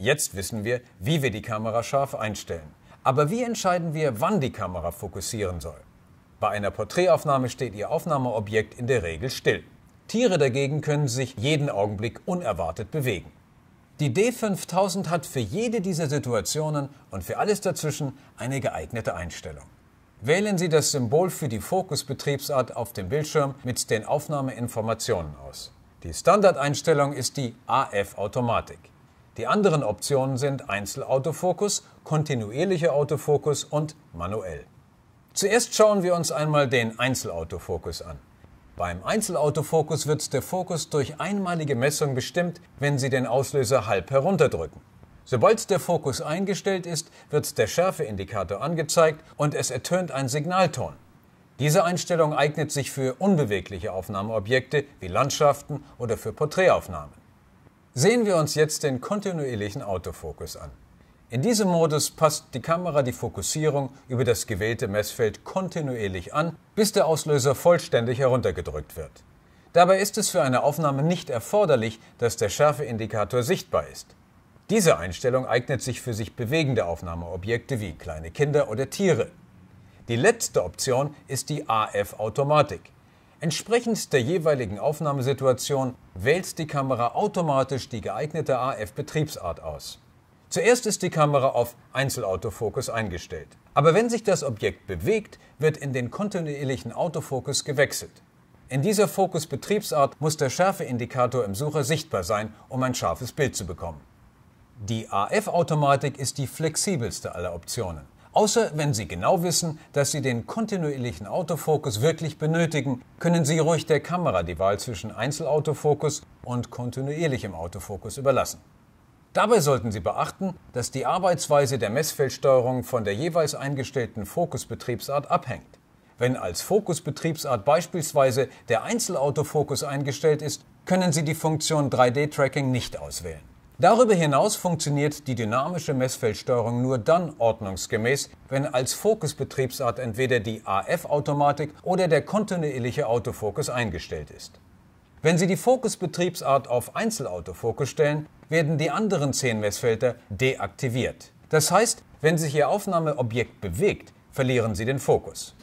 Jetzt wissen wir, wie wir die Kamera scharf einstellen. Aber wie entscheiden wir, wann die Kamera fokussieren soll? Bei einer Porträtaufnahme steht ihr Aufnahmeobjekt in der Regel still. Tiere dagegen können sich jeden Augenblick unerwartet bewegen. Die D5000 hat für jede dieser Situationen und für alles dazwischen eine geeignete Einstellung. Wählen Sie das Symbol für die Fokusbetriebsart auf dem Bildschirm mit den Aufnahmeinformationen aus. Die Standardeinstellung ist die AF-Automatik. Die anderen Optionen sind Einzelautofokus, kontinuierlicher Autofokus und manuell. Zuerst schauen wir uns einmal den Einzelautofokus an. Beim Einzelautofokus wird der Fokus durch einmalige Messung bestimmt, wenn Sie den Auslöser halb herunterdrücken. Sobald der Fokus eingestellt ist, wird der Schärfeindikator angezeigt und es ertönt ein Signalton. Diese Einstellung eignet sich für unbewegliche Aufnahmeobjekte wie Landschaften oder für Porträtaufnahmen. Sehen wir uns jetzt den kontinuierlichen Autofokus an. In diesem Modus passt die Kamera die Fokussierung über das gewählte Messfeld kontinuierlich an, bis der Auslöser vollständig heruntergedrückt wird. Dabei ist es für eine Aufnahme nicht erforderlich, dass der Schärfeindikator sichtbar ist. Diese Einstellung eignet sich für sich bewegende Aufnahmeobjekte wie kleine Kinder oder Tiere. Die letzte Option ist die AF-Automatik. Entsprechend der jeweiligen Aufnahmesituation wählt die Kamera automatisch die geeignete AF-Betriebsart aus. Zuerst ist die Kamera auf Einzelautofokus eingestellt. Aber wenn sich das Objekt bewegt, wird in den kontinuierlichen Autofokus gewechselt. In dieser Fokusbetriebsart muss der Schärfeindikator im Sucher sichtbar sein, um ein scharfes Bild zu bekommen. Die AF-Automatik ist die flexibelste aller Optionen. Außer wenn Sie genau wissen, dass Sie den kontinuierlichen Autofokus wirklich benötigen, können Sie ruhig der Kamera die Wahl zwischen Einzelautofokus und kontinuierlichem Autofokus überlassen. Dabei sollten Sie beachten, dass die Arbeitsweise der Messfeldsteuerung von der jeweils eingestellten Fokusbetriebsart abhängt. Wenn als Fokusbetriebsart beispielsweise der Einzelautofokus eingestellt ist, können Sie die Funktion 3D-Tracking nicht auswählen. Darüber hinaus funktioniert die dynamische Messfeldsteuerung nur dann ordnungsgemäß, wenn als Fokusbetriebsart entweder die AF-Automatik oder der kontinuierliche Autofokus eingestellt ist. Wenn Sie die Fokusbetriebsart auf Einzelautofokus stellen, werden die anderen 10 Messfelder deaktiviert. Das heißt, wenn sich Ihr Aufnahmeobjekt bewegt, verlieren Sie den Fokus.